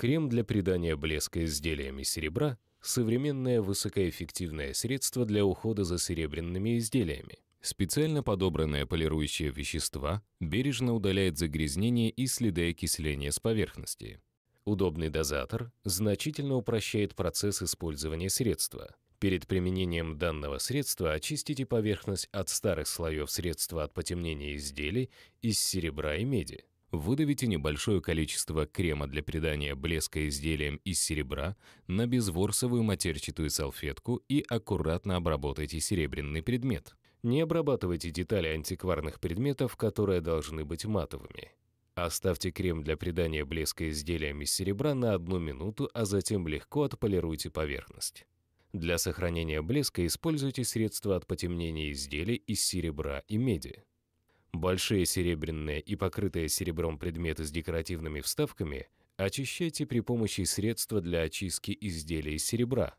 Крем для придания блеска изделиям из серебра – современное высокоэффективное средство для ухода за серебряными изделиями. Специально подобранное полирующее вещества бережно удаляет загрязнение и следы окисления с поверхности. Удобный дозатор значительно упрощает процесс использования средства. Перед применением данного средства очистите поверхность от старых слоев средства от потемнения изделий из серебра и меди выдавите небольшое количество крема для придания блеска изделиям из серебра на безворсовую матерчатую салфетку и аккуратно обработайте серебряный предмет. Не обрабатывайте детали антикварных предметов, которые должны быть матовыми. Оставьте крем для придания блеска изделиям из серебра на одну минуту, а затем легко отполируйте поверхность. Для сохранения блеска используйте средства от потемнения изделий из серебра и меди. Большие серебряные и покрытые серебром предметы с декоративными вставками очищайте при помощи средства для очистки изделий из серебра.